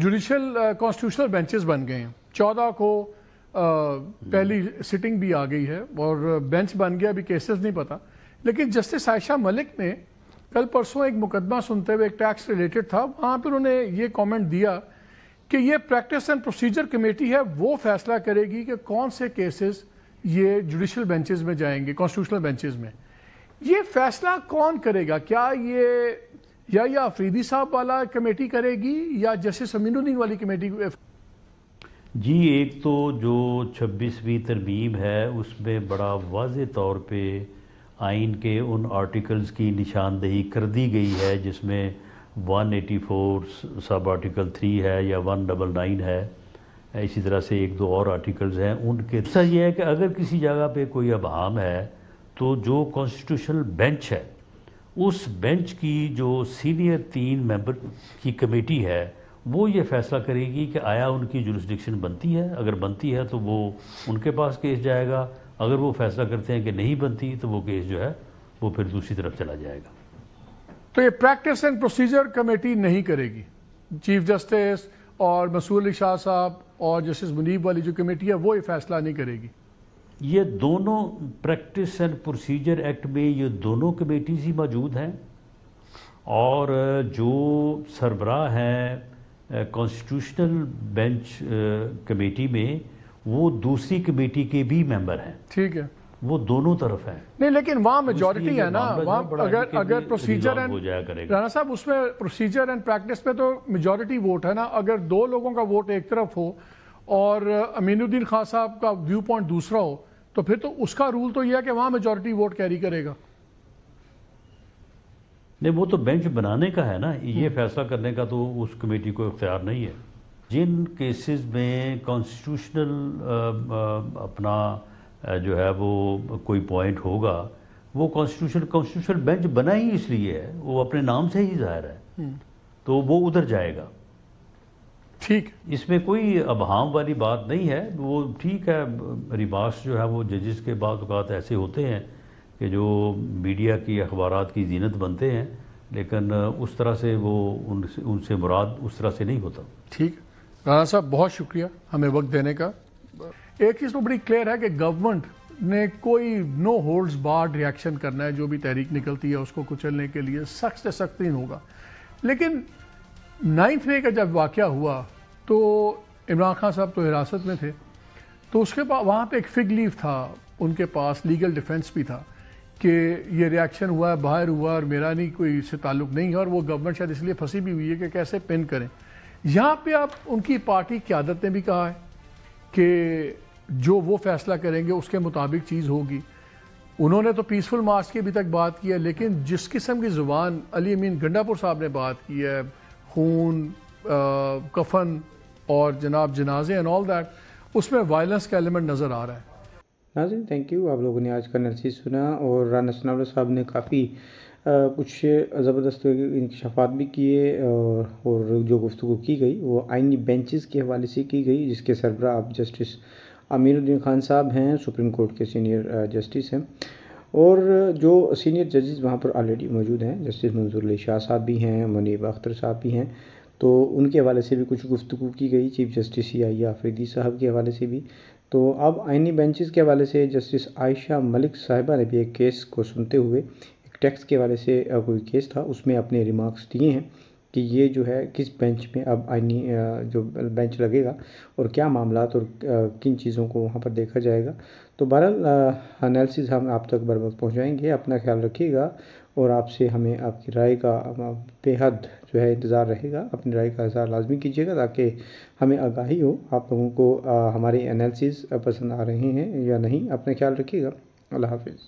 Judicial constitutional benches बन गए हैं चौदह को आ, uh, पहली सिटिंग भी आ गई है और बेंच uh, बन गया अभी केसेस नहीं पता लेकिन जस्टिस आयशा मलिक ने कल परसों एक मुकदमा सुनते हुए एक टैक्स रिलेटेड था वहाँ पर उन्होंने ये कमेंट दिया कि ये प्रैक्टिस एंड प्रोसीजर कमेटी है वो फैसला करेगी कि कौन से केसेस ये जुडिशल बेंचेस में जाएंगे कॉन्स्टिट्यूशनल बेंचेस में ये फैसला कौन करेगा क्या ये या या अफरीदी साहब वाला कमेटी करेगी या जस्टिस अमीनुद्दीन वाली कमेटी जी एक तो जो छब्बीसवीं तरमीम है उसमें बड़ा वाज तौर पे आइन के उन आर्टिकल्स की निशानदेही कर दी गई है जिसमें 184 सब आर्टिकल 3 है या 199 है इसी तरह से एक दो और आर्टिकल्स हैं उनके दूसरा यह है कि अगर किसी जगह पे कोई हम है तो जो कॉन्स्टिट्यूशनल बेंच है उस बेंच की जो सीनियर तीन मेंबर की कमेटी है वो ये फैसला करेगी कि आया उनकी जुरिस्डिक्शन बनती है अगर बनती है तो वो उनके पास केस जाएगा अगर वो फैसला करते हैं कि नहीं बनती तो वो केस जो है वो फिर दूसरी तरफ चला जाएगा तो ये प्रैक्टिस एंड प्रोसीजर कमेटी नहीं करेगी चीफ जस्टिस और मसूल शाह साहब और जस्टिस मुनीब वाली जो कमेटी है वो ये फैसला नहीं करेगी ये दोनों प्रैक्टिस एंड प्रोसीजर एक्ट में ये दोनों कमेटीज़ ही मौजूद हैं और जो सरबरा है कॉन्स्टिट्यूशनल बेंच कमेटी में वो दूसरी कमेटी के भी मेंबर हैं ठीक है वो दोनों तरफ है नहीं लेकिन वहाँ मेजोरिटी तो है ना वहाँ अगर अगर प्रोसीजर एंड राणा साहब उसमें प्रोसीजर एंड प्रैक्टिस में तो मेजोरिटी वोट है ना अगर दो लोगों का वोट एक तरफ हो और अमीनुद्दीन खान साहब का व्यू पॉइंट दूसरा हो तो फिर तो उसका रूल तो यह है कि वहाँ मेजोरिटी वोट कैरी करेगा नहीं वो तो बेंच बनाने का है ना ये हम्म। फैसला करने का तो उस कमेटी को इख्तियार नहीं है जिन केसेस में कॉन्स्टिट्यूशनल अपना जो है वो कोई पॉइंट होगा वो कॉन्स्टिट्यूशन कॉन्स्टिट्यूशन बेंच बना ही इसलिए है वो अपने नाम से ही जाहिर है हम्म। तो वो उधर जाएगा ठीक इसमें कोई अभाव वाली बात नहीं है वो ठीक है रिमार्क्स जो है वो जजेस के बाद ऐसे होते हैं कि जो मीडिया की अखबार की जीनत बनते हैं लेकिन उस तरह से वो उनसे उनसे मुराद उस तरह से नहीं होता ठीक राणा साहब बहुत शुक्रिया हमें वक्त देने का एक चीज़ तो बड़ी क्लियर है कि गवर्नमेंट ने कोई नो होल्ड्स बार्ड रिएक्शन करना है जो भी तहरीक निकलती है उसको कुचलने के लिए सख्त से सख्त ही होगा लेकिन नाइन्थ मे का जब वाक़ हुआ तो इमरान खान साहब तो हिरासत में थे तो उसके पास वहाँ पर एक फिग लीव था उनके पास लीगल डिफेंस भी था कि ये रिएक्शन हुआ है बाहर हुआ और मेरा नहीं कोई इससे ताल्लुक नहीं है और वो गवर्नमेंट शायद इसलिए फंसी भी हुई है कि कैसे पिन करें यहाँ पे आप उनकी पार्टी क्यादत ने भी कहा है कि जो वो फैसला करेंगे उसके मुताबिक चीज़ होगी उन्होंने तो पीसफुल मार्च की अभी तक बात की है लेकिन जिस किस्म की ज़ुबान अली अमीन गंडापुर साहब ने बात की है खून कफन और जनाब जनाजे एंड ऑल दैट उसमें वायलेंस का एलिमेंट नज़र आ रहा है नाजिन थैंक यू आप लोगों ने आज का नर्सी सुना और राना सनावर साहब ने काफ़ी कुछ ज़बरदस्त इंकशाफात भी किए और, और जो गुफ्तु की गई वो आइनी बेंचेस के हवाले से की गई जिसके सरबरा आप जस्टिस अमीरुद्दीन खान साहब हैं सुप्रीम कोर्ट के सीनियर जस्टिस हैं और जो सीनियर जजेस वहाँ पर ऑलरेडी मौजूद हैं जस्टिस मंजूर अली शाह साहब भी हैं मुनीब अख्तर साहब भी हैं तो उनके हवाले से भी कुछ गुफ्तु की गई chief justice C I Afridi sahab के हवाले से भी तो अब आइनी बेंचेस के हवाले से जस्टिस आयशा मलिक साहिबा ने भी एक केस को सुनते हुए एक टैक्स के हवाले से कोई केस था उसमें अपने रिमार्क्स दिए हैं कि ये जो है किस बेंच में अब आईनी जो बेंच लगेगा और क्या मामला और किन चीज़ों को वहाँ पर देखा जाएगा तो बहरहाल अनालिस हम आप तक बर वक्त पहुँचाएँगे अपना ख्याल रखिएगा और आपसे हमें आपकी राय का बेहद जो है इंतज़ार रहेगा अपनी राय का इजहार लाजमी कीजिएगा ताकि हमें आगाही हो आप लोगों को हमारे एनालिसिस पसंद आ रहे हैं या नहीं अपना ख्याल रखिएगा अल्लाह हाफिज़